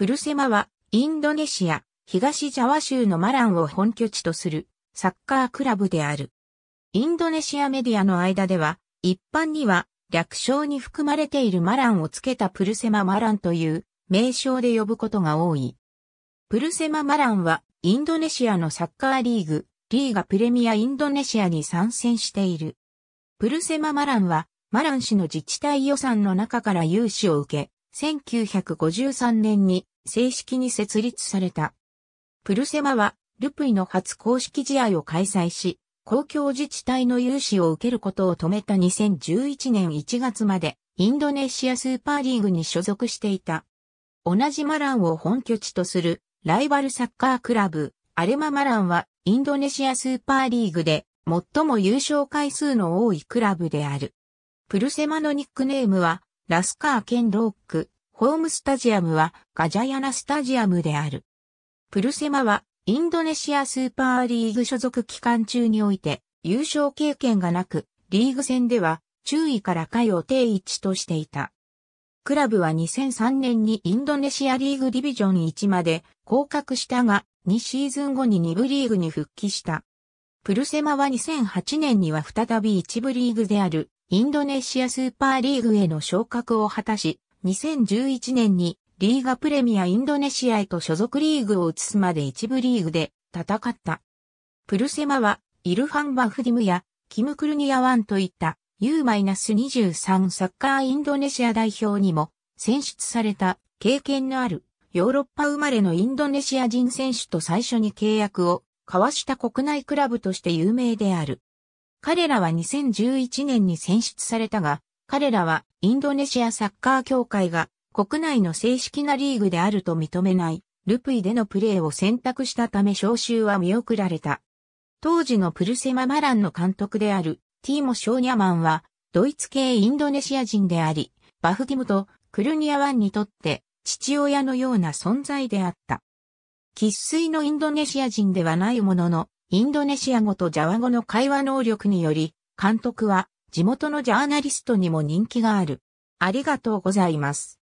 プルセマは、インドネシア、東ジャワ州のマランを本拠地とする、サッカークラブである。インドネシアメディアの間では、一般には、略称に含まれているマランをつけたプルセママランという名称で呼ぶことが多い。プルセママランはインドネシアのサッカーリーグ、リーガプレミアインドネシアに参戦している。プルセママランはマラン市の自治体予算の中から融資を受け、1953年に正式に設立された。プルセマは、ルプイの初公式試合を開催し、公共自治体の融資を受けることを止めた2011年1月まで、インドネシアスーパーリーグに所属していた。同じマランを本拠地とする、ライバルサッカークラブ、アレママランは、インドネシアスーパーリーグで、最も優勝回数の多いクラブである。プルセマのニックネームは、ラスカーケン・ロック、ホームスタジアムはガジャヤナスタジアムである。プルセマはインドネシアスーパーリーグ所属期間中において優勝経験がなく、リーグ戦では注意から下を定位置としていた。クラブは2003年にインドネシアリーグディビジョン1まで降格したが、2シーズン後に2部リーグに復帰した。プルセマは2008年には再び1部リーグであるインドネシアスーパーリーグへの昇格を果たし、2011年にリーガプレミアインドネシアへと所属リーグを移すまで一部リーグで戦った。プルセマは、イルファン・バフディムや、キム・クルニアワンといった U-23 サッカーインドネシア代表にも選出された経験のあるヨーロッパ生まれのインドネシア人選手と最初に契約を交わした国内クラブとして有名である。彼らは2011年に選出されたが、彼らはインドネシアサッカー協会が国内の正式なリーグであると認めないルプイでのプレーを選択したため招集は見送られた。当時のプルセママランの監督であるティーモ・ショーニャマンはドイツ系インドネシア人であり、バフティムとクルニアワンにとって父親のような存在であった。喫水のインドネシア人ではないものの、インドネシア語とジャワ語の会話能力により、監督は地元のジャーナリストにも人気がある。ありがとうございます。